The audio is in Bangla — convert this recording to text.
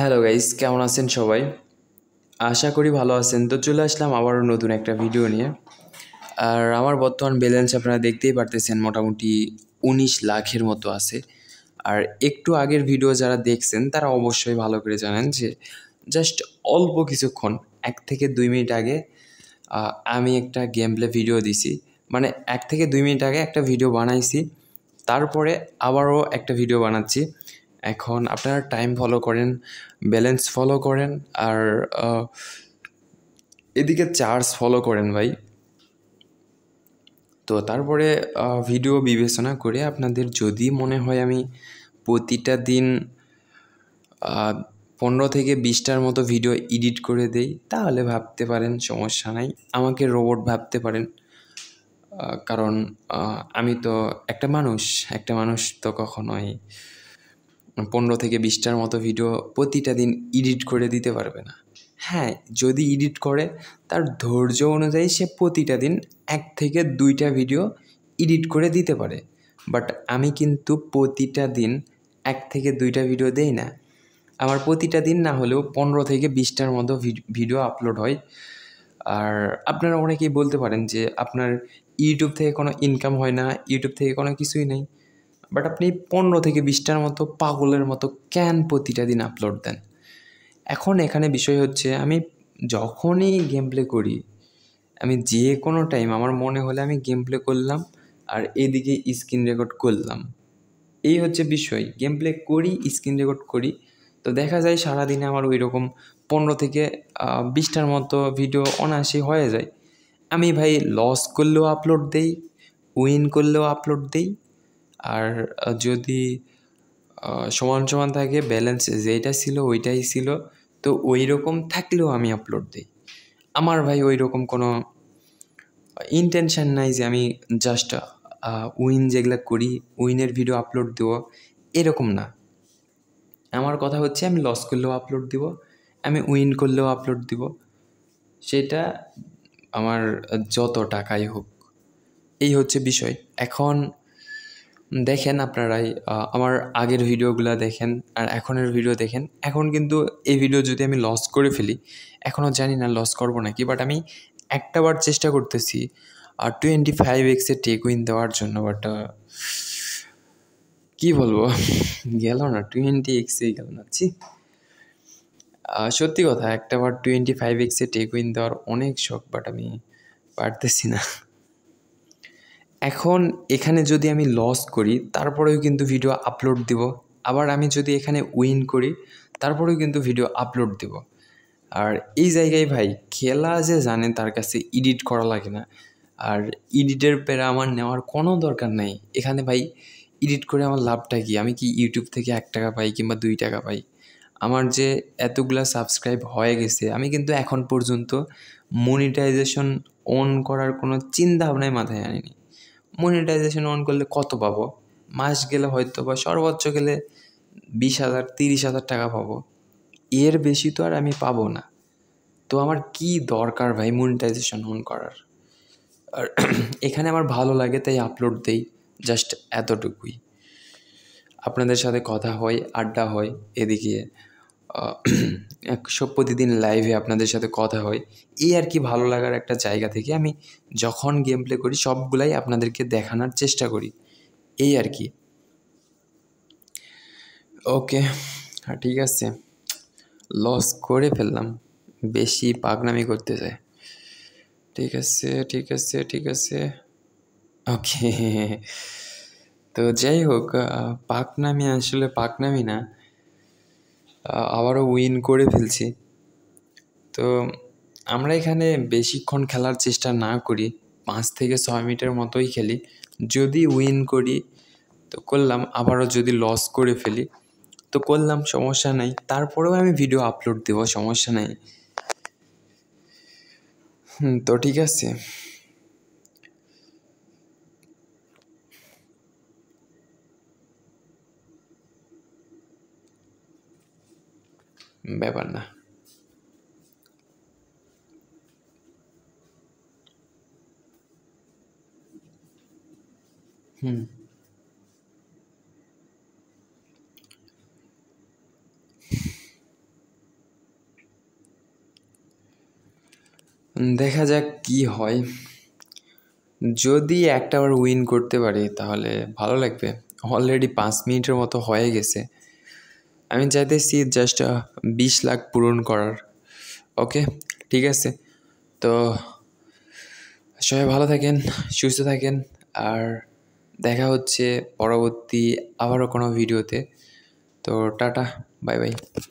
হ্যালো গাইস কেমন আছেন সবাই আশা করি ভালো আছেন তো চলে আসলাম আবারও নতুন একটা ভিডিও নিয়ে আর আমার বর্তমান ব্যালেন্স আপনারা দেখতেই পারতেছেন মোটামুটি উনিশ লাখের মতো আছে আর একটু আগের ভিডিও যারা দেখছেন তারা অবশ্যই ভালো করে জানেন যে জাস্ট অল্প কিছুক্ষণ এক থেকে দুই মিনিট আগে আমি একটা গেম প্লে ভিডিও দিছি মানে এক থেকে দুই মিনিট আগে একটা ভিডিও বানাইছি তারপরে আবারও একটা ভিডিও বানাচ্ছি এখন আপনারা টাইম ফলো করেন ব্যালেন্স ফলো করেন আর এদিকে চার্জ ফলো করেন ভাই তো তারপরে ভিডিও বিবেচনা করে আপনাদের যদি মনে হয় আমি প্রতিটা দিন পনেরো থেকে বিশটার মতো ভিডিও এডিট করে দেই তাহলে ভাবতে পারেন সমস্যা নাই আমাকে রোবট ভাবতে পারেন কারণ আমি তো একটা মানুষ একটা মানুষ তো কখনোই পনেরো থেকে বিশটার মতো ভিডিও প্রতিটা দিন এডিট করে দিতে পারবে না হ্যাঁ যদি এডিট করে তার ধৈর্য অনুযায়ী সে প্রতিটা দিন এক থেকে দুইটা ভিডিও এডিট করে দিতে পারে বাট আমি কিন্তু প্রতিটা দিন এক থেকে দুইটা ভিডিও দেই না আমার প্রতিটা দিন না হলেও পনেরো থেকে বিশটার মতো ভিডিও আপলোড হয় আর আপনারা অনেকেই বলতে পারেন যে আপনার ইউটিউব থেকে কোনো ইনকাম হয় না ইউটিউব থেকে কোনো কিছুই নেই বাট আপনি পনেরো থেকে বিশটার মতো পাগলের মতো ক্যান প্রতিটা দিন আপলোড দেন এখন এখানে বিষয় হচ্ছে আমি যখনই গেম প্লে করি আমি যে কোনো টাইম আমার মনে হলে আমি গেম প্লে করলাম আর এদিকে স্ক্রিন রেকর্ড করলাম এই হচ্ছে বিষয় গেম প্লে করি স্ক্রিন রেকর্ড করি তো দেখা যায় সারাদিনে আমার ওই রকম পনেরো থেকে বিশটার মতো ভিডিও অনায়াসে হয়ে যায় আমি ভাই লস করলেও আপলোড দেই উইন করলেও আপলোড দেই আর যদি সমান সমান থাকে ব্যালেন্স যেটা ছিল ওইটাই ছিল তো ওই রকম থাকলেও আমি আপলোড দিই আমার ভাই ওই রকম কোনো ইন্টেনশান নাই যে আমি জাস্ট উইন যেগুলো করি উইনের ভিডিও আপলোড দেবো এরকম না আমার কথা হচ্ছে আমি লস করলেও আপলোড দিব আমি উইন করলেও আপলোড দিব সেটা আমার যত টাকাই হোক এই হচ্ছে বিষয় এখন দেখেন আপনারাই আমার আগের ভিডিওগুলো দেখেন আর এখনের ভিডিও দেখেন এখন কিন্তু এই ভিডিও যদি আমি লস করে ফেলি এখনও জানি না লস করব নাকি বাট আমি একটাবার চেষ্টা করতেছি আর টোয়েন্টি ফাইভ এক্সের টেক উইন দেওয়ার জন্য বাট কী বলবো গেল না টোয়েন্টি এক্সে গেল না ছি সত্যি কথা একটাবার টোয়েন্টি ফাইভ এক্সে টেক উইন দেওয়ার অনেক শখ বাট আমি পারতেছি না এখন এখানে যদি আমি লস করি তারপরেও কিন্তু ভিডিও আপলোড দিব আবার আমি যদি এখানে উইন করি তারপরেও কিন্তু ভিডিও আপলোড দিব আর এই জায়গায় ভাই খেলা যে জানে তার কাছে এডিট করা লাগে না আর এডিটের প্যারা আমার নেওয়ার কোনো দরকার নাই এখানে ভাই এডিট করে আমার লাভটা কি আমি কি ইউটিউব থেকে এক টাকা পাই কিংবা দুই টাকা পাই আমার যে এতগুলা সাবস্ক্রাইব হয়ে গেছে আমি কিন্তু এখন পর্যন্ত মনিটাইজেশন অন করার কোনো চিন্তাভাবনায় মাথায় আনিনি মনিটাইজেশন অন করলে কত পাবো মাস গেলে হয়তো বা সর্বোচ্চ গেলে বিশ হাজার তিরিশ হাজার টাকা পাবো এর বেশি তো আর আমি পাবো না তো আমার কি দরকার ভাই মনিটাইজেশন অন করার আর এখানে আমার ভালো লাগে তাই আপলোড দেই জাস্ট এতটুকুই আপনাদের সাথে কথা হয় আড্ডা হয় এদিকে সব প্রতিদিন লাইভে আপনাদের সাথে কথা হয় এই আর কি ভালো লাগার একটা জায়গা থেকে আমি যখন গেম প্লে করি সবগুলাই আপনাদেরকে দেখানোর চেষ্টা করি এই আর কি ওকে হ্যাঁ ঠিক আছে লস করে ফেললাম বেশি পাগনামি করতে চাই ঠিক আছে ঠিক আছে ঠিক আছে ওকে তো যাই হোক পাকনামি আসলে পাকনামি না আবারও উইন করে ফেলছি তো আমরা এখানে বেশিক্ষণ খেলার চেষ্টা না করি পাঁচ থেকে ছয় মিটার মতোই খেলি যদি উইন করি তো করলাম আবারও যদি লস করে ফেলি তো করলাম সমস্যা নাই তারপরেও আমি ভিডিও আপলোড দেবো সমস্যা নাই হুম তো ঠিক আছে ব্যাপার না দেখা যাক কি হয় যদি একটা আবার উইন করতে পারি তাহলে ভালো লাগবে অলরেডি পাঁচ মিনিটের মতো হয়ে গেছে আমি চাইতেছি জাস্ট বিশ লাখ পূরণ করার ওকে ঠিক আছে তো সবাই ভালো থাকেন সুস্থ থাকেন আর দেখা হচ্ছে পরবর্তী আবারও কোনো ভিডিওতে তো টাটা বাই বাই